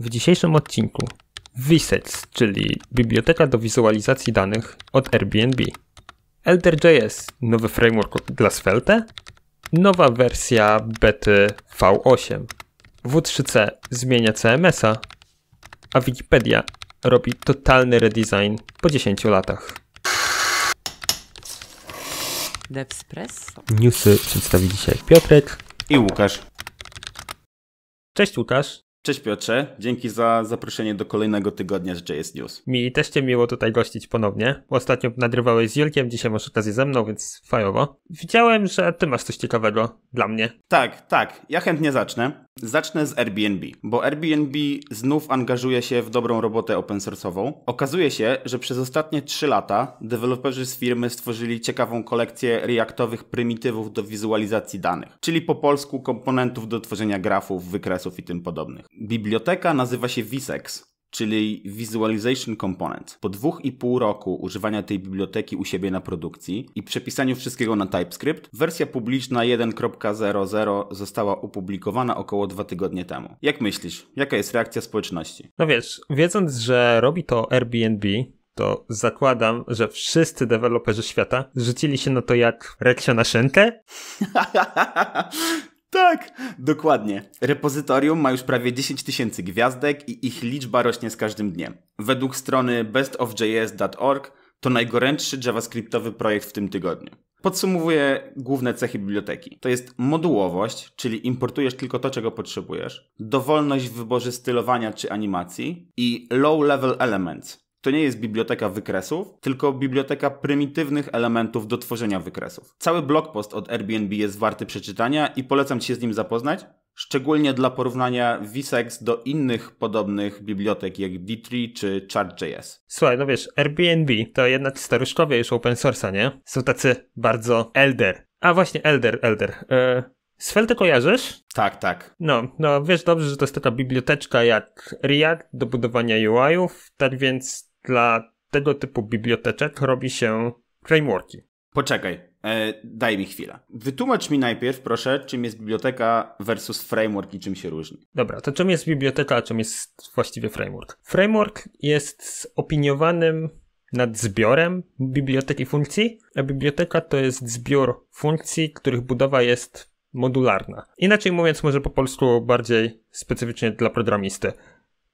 W dzisiejszym odcinku Visets, czyli biblioteka do wizualizacji danych od Airbnb. Elder.js, nowy framework dla Svelte. Nowa wersja bety V8. W3C zmienia CMS-a, a Wikipedia robi totalny redesign po 10 latach. Newsy przedstawi dzisiaj Piotrek i Łukasz. Cześć Łukasz. Cześć Piotrze, dzięki za zaproszenie do kolejnego tygodnia z JS News. Mi też Cię miło tutaj gościć ponownie. Ostatnio nadrywałeś z Julkiem, dzisiaj masz okazję ze mną, więc fajowo. Widziałem, że Ty masz coś ciekawego dla mnie. Tak, tak, ja chętnie zacznę. Zacznę z Airbnb, bo Airbnb znów angażuje się w dobrą robotę open source'ową. Okazuje się, że przez ostatnie 3 lata deweloperzy z firmy stworzyli ciekawą kolekcję reaktowych prymitywów do wizualizacji danych, czyli po polsku komponentów do tworzenia grafów, wykresów i tym podobnych. Biblioteka nazywa się Visex czyli Visualization Component. Po dwóch i pół roku używania tej biblioteki u siebie na produkcji i przepisaniu wszystkiego na TypeScript, wersja publiczna 1.00 została opublikowana około dwa tygodnie temu. Jak myślisz, jaka jest reakcja społeczności? No wiesz, wiedząc, że robi to Airbnb, to zakładam, że wszyscy deweloperzy świata rzucili się na to jak reksia na szynkę. Tak, dokładnie. Repozytorium ma już prawie 10 tysięcy gwiazdek i ich liczba rośnie z każdym dniem. Według strony bestofjs.org to najgorętszy javascriptowy projekt w tym tygodniu. Podsumowuję główne cechy biblioteki. To jest modułowość, czyli importujesz tylko to, czego potrzebujesz, dowolność w wyborze stylowania czy animacji i low-level elements, to nie jest biblioteka wykresów, tylko biblioteka prymitywnych elementów do tworzenia wykresów. Cały blogpost od Airbnb jest warty przeczytania i polecam Ci się z nim zapoznać, szczególnie dla porównania Visex do innych podobnych bibliotek jak D3 czy Chart.js. Słuchaj, no wiesz, Airbnb to jednak staruszkowie już open source, nie? Są tacy bardzo elder. A właśnie, elder, elder. Yy... E, Svelte kojarzysz? Tak, tak. No, no wiesz dobrze, że to jest taka biblioteczka jak React do budowania UI-ów, tak więc dla tego typu biblioteczek robi się frameworki. Poczekaj, e, daj mi chwilę. Wytłumacz mi najpierw, proszę, czym jest biblioteka versus framework i czym się różni. Dobra, to czym jest biblioteka, a czym jest właściwie framework? Framework jest opiniowanym nad zbiorem biblioteki funkcji, a biblioteka to jest zbiór funkcji, których budowa jest modularna. Inaczej mówiąc, może po polsku bardziej specyficznie dla programisty.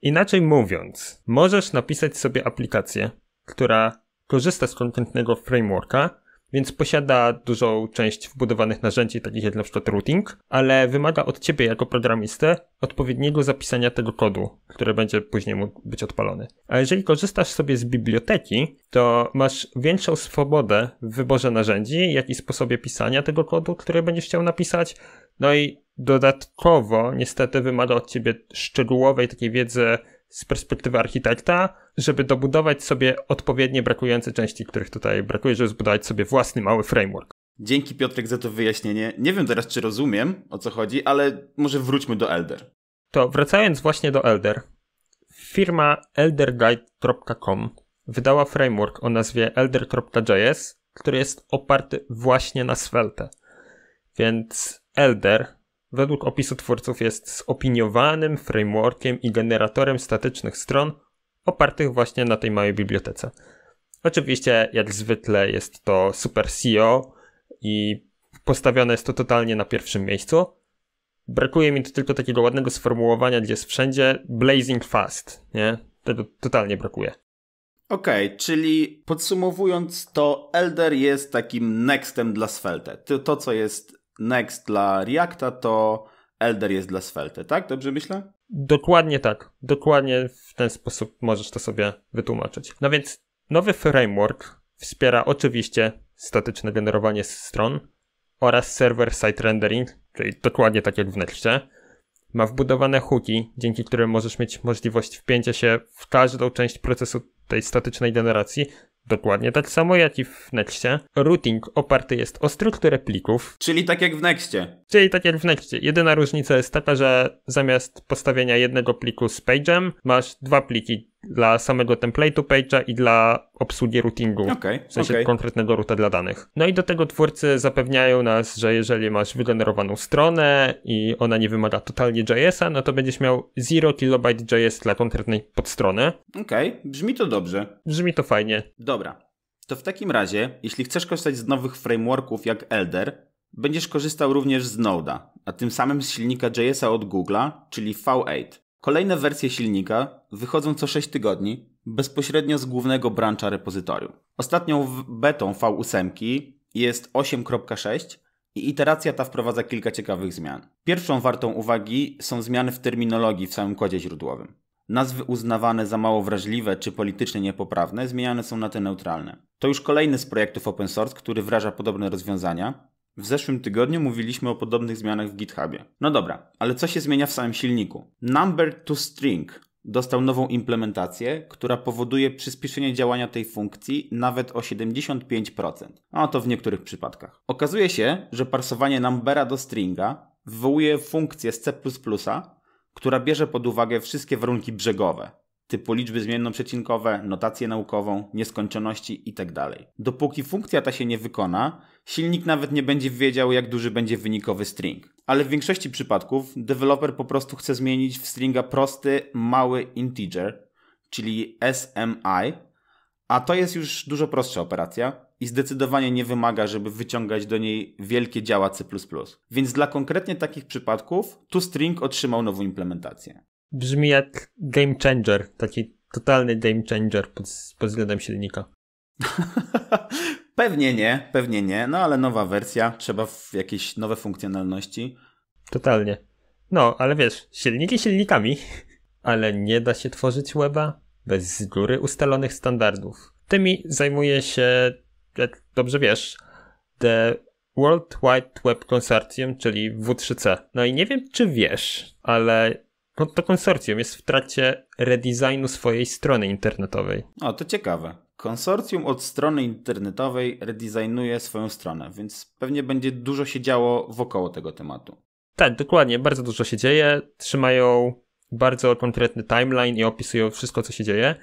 Inaczej mówiąc, możesz napisać sobie aplikację, która korzysta z konkretnego frameworka, więc posiada dużą część wbudowanych narzędzi, takich jak na przykład routing, ale wymaga od ciebie jako programisty odpowiedniego zapisania tego kodu, który będzie później mógł być odpalony. A jeżeli korzystasz sobie z biblioteki, to masz większą swobodę w wyborze narzędzi, jak i sposobie pisania tego kodu, który będziesz chciał napisać, no i dodatkowo niestety wymaga od ciebie szczegółowej takiej wiedzy z perspektywy architekta, żeby dobudować sobie odpowiednie brakujące części, których tutaj brakuje, żeby zbudować sobie własny mały framework. Dzięki Piotrek za to wyjaśnienie. Nie wiem teraz, czy rozumiem o co chodzi, ale może wróćmy do Elder. To wracając właśnie do Elder. Firma elderguide.com wydała framework o nazwie elder.js, który jest oparty właśnie na Svelte. Więc Elder według opisu twórców jest zopiniowanym frameworkiem i generatorem statycznych stron opartych właśnie na tej małej bibliotece. Oczywiście, jak zwykle, jest to super SEO i postawione jest to totalnie na pierwszym miejscu. Brakuje mi tu tylko takiego ładnego sformułowania, gdzie jest wszędzie blazing fast, nie? Tego totalnie brakuje. Okej, okay, czyli podsumowując to, Elder jest takim nextem dla Svelte. To, to, co jest Next dla Reacta, to Elder jest dla Svelte, tak? Dobrze myślę? Dokładnie tak. Dokładnie w ten sposób możesz to sobie wytłumaczyć. No więc nowy framework wspiera oczywiście statyczne generowanie stron oraz server-side rendering, czyli dokładnie tak jak w Nextie. Ma wbudowane hooki, dzięki którym możesz mieć możliwość wpięcia się w każdą część procesu tej statycznej generacji, Dokładnie tak samo jak i w Nextie. Routing oparty jest o strukturę plików. Czyli tak jak w Nextie. Czyli tak jak w Nextie. Jedyna różnica jest taka, że zamiast postawienia jednego pliku z page'em, masz dwa pliki dla samego template'u page'a i dla obsługi routingu, okay, w sensie okay. konkretnego ruta dla danych. No i do tego twórcy zapewniają nas, że jeżeli masz wygenerowaną stronę i ona nie wymaga totalnie JS-a, no to będziesz miał 0 KB JS dla konkretnej podstrony. Okej, okay, brzmi to dobrze. Brzmi to fajnie. Dobra. To w takim razie, jeśli chcesz korzystać z nowych frameworków jak Elder, będziesz korzystał również z Node'a, a tym samym z silnika JS-a od Google'a, czyli V8. Kolejne wersje silnika wychodzą co 6 tygodni bezpośrednio z głównego brancha repozytorium. Ostatnią betą V8 jest 8.6 i iteracja ta wprowadza kilka ciekawych zmian. Pierwszą wartą uwagi są zmiany w terminologii w samym kodzie źródłowym. Nazwy uznawane za mało wrażliwe czy politycznie niepoprawne zmieniane są na te neutralne. To już kolejny z projektów open source, który wraża podobne rozwiązania, w zeszłym tygodniu mówiliśmy o podobnych zmianach w GitHubie. No dobra, ale co się zmienia w samym silniku? Number to string dostał nową implementację, która powoduje przyspieszenie działania tej funkcji nawet o 75%, a to w niektórych przypadkach. Okazuje się, że parsowanie numbera do stringa wywołuje funkcję z C++, która bierze pod uwagę wszystkie warunki brzegowe, typu liczby zmienno-przecinkowe, notację naukową, nieskończoności itd. Tak Dopóki funkcja ta się nie wykona, silnik nawet nie będzie wiedział, jak duży będzie wynikowy string. Ale w większości przypadków deweloper po prostu chce zmienić w stringa prosty, mały integer, czyli SMI, a to jest już dużo prostsza operacja i zdecydowanie nie wymaga, żeby wyciągać do niej wielkie działa C++. Więc dla konkretnie takich przypadków tu string otrzymał nową implementację brzmi jak game changer, taki totalny game changer pod, pod względem silnika. pewnie nie, pewnie nie, no ale nowa wersja, trzeba w jakieś nowe funkcjonalności. Totalnie. No, ale wiesz, silniki silnikami, ale nie da się tworzyć weba bez z góry ustalonych standardów. Tymi zajmuje się, jak dobrze wiesz, The World Wide Web Consortium, czyli W3C. No i nie wiem, czy wiesz, ale no to konsorcjum jest w trakcie redesignu swojej strony internetowej. O, to ciekawe. Konsorcjum od strony internetowej redesignuje swoją stronę, więc pewnie będzie dużo się działo wokoło tego tematu. Tak, dokładnie, bardzo dużo się dzieje. Trzymają bardzo konkretny timeline i opisują wszystko, co się dzieje.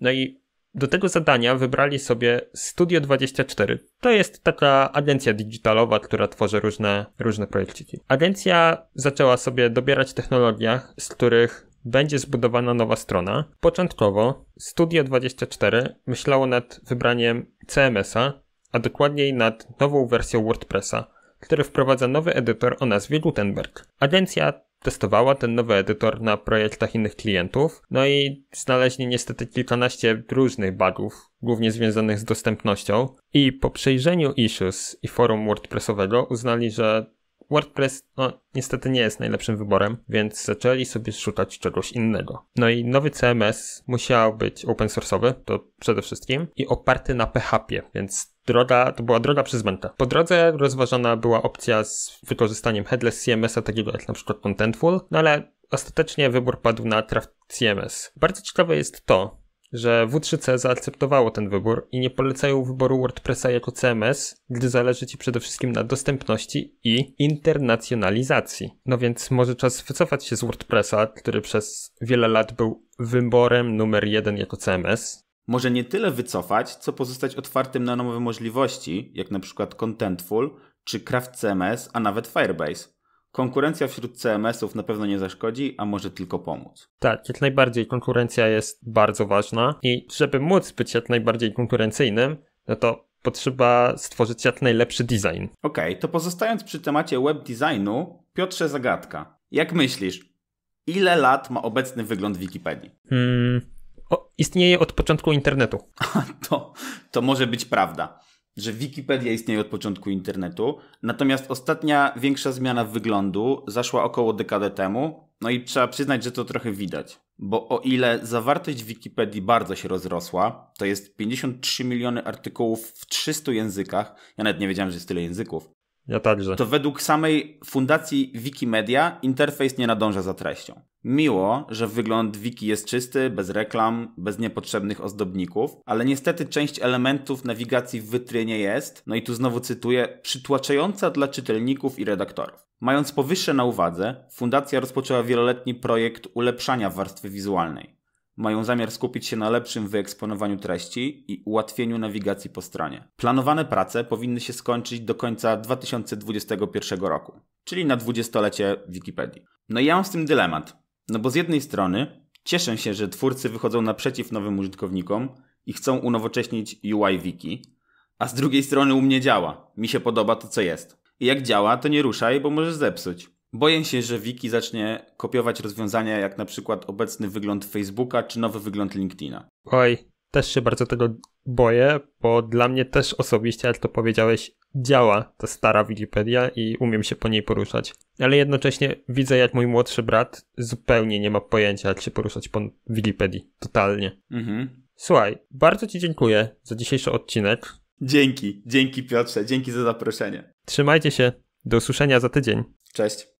No i do tego zadania wybrali sobie Studio24. To jest taka agencja digitalowa, która tworzy różne, różne projekciki. Agencja zaczęła sobie dobierać technologiach, z których będzie zbudowana nowa strona. Początkowo Studio24 myślało nad wybraniem CMS-a, a dokładniej nad nową wersją WordPressa, który wprowadza nowy edytor o nazwie Gutenberg. Agencja testowała ten nowy edytor na projektach innych klientów, no i znaleźli niestety kilkanaście różnych bugów, głównie związanych z dostępnością. I po przejrzeniu issues i forum WordPressowego uznali, że WordPress no, niestety nie jest najlepszym wyborem, więc zaczęli sobie szukać czegoś innego. No i nowy CMS musiał być open source'owy, to przede wszystkim, i oparty na PHP, więc droga, to była droga przez Menta. Po drodze rozważana była opcja z wykorzystaniem headless CMS-a, takiego jak na przykład Contentful, no ale ostatecznie wybór padł na Traft CMS. Bardzo ciekawe jest to, że W3C zaakceptowało ten wybór i nie polecają wyboru WordPressa jako CMS, gdy zależy Ci przede wszystkim na dostępności i internacjonalizacji. No więc może czas wycofać się z WordPressa, który przez wiele lat był wyborem numer jeden jako CMS, może nie tyle wycofać, co pozostać otwartym na nowe możliwości, jak na przykład Contentful czy Craft CMS, a nawet Firebase. Konkurencja wśród CMS-ów na pewno nie zaszkodzi, a może tylko pomóc. Tak, jak najbardziej konkurencja jest bardzo ważna i żeby móc być jak najbardziej konkurencyjnym, no to potrzeba stworzyć jak najlepszy design. Okej, okay, to pozostając przy temacie web designu, Piotrze Zagadka. Jak myślisz, ile lat ma obecny wygląd Wikipedii? Hmm, istnieje od początku internetu. To, to może być prawda, że Wikipedia istnieje od początku internetu, natomiast ostatnia większa zmiana wyglądu zaszła około dekady temu, no i trzeba przyznać, że to trochę widać. Bo o ile zawartość Wikipedii bardzo się rozrosła, to jest 53 miliony artykułów w 300 językach, ja nawet nie wiedziałem, że jest tyle języków, ja także. To według samej fundacji Wikimedia interfejs nie nadąża za treścią. Miło, że wygląd wiki jest czysty, bez reklam, bez niepotrzebnych ozdobników, ale niestety część elementów nawigacji w wytrynie jest, no i tu znowu cytuję, przytłaczająca dla czytelników i redaktorów. Mając powyższe na uwadze, fundacja rozpoczęła wieloletni projekt ulepszania warstwy wizualnej mają zamiar skupić się na lepszym wyeksponowaniu treści i ułatwieniu nawigacji po stronie. Planowane prace powinny się skończyć do końca 2021 roku, czyli na dwudziestolecie Wikipedii. No i ja mam z tym dylemat, no bo z jednej strony cieszę się, że twórcy wychodzą naprzeciw nowym użytkownikom i chcą unowocześnić UI Wiki, a z drugiej strony u mnie działa, mi się podoba to co jest. I jak działa, to nie ruszaj, bo możesz zepsuć. Boję się, że Wiki zacznie kopiować rozwiązania jak na przykład obecny wygląd Facebooka czy nowy wygląd LinkedIna. Oj, też się bardzo tego boję, bo dla mnie też osobiście, jak to powiedziałeś, działa ta stara Wikipedia i umiem się po niej poruszać. Ale jednocześnie widzę, jak mój młodszy brat zupełnie nie ma pojęcia, jak się poruszać po Wikipedii. Totalnie. Mhm. Słuchaj, bardzo Ci dziękuję za dzisiejszy odcinek. Dzięki, dzięki Piotrze, dzięki za zaproszenie. Trzymajcie się, do usłyszenia za tydzień. Cześć.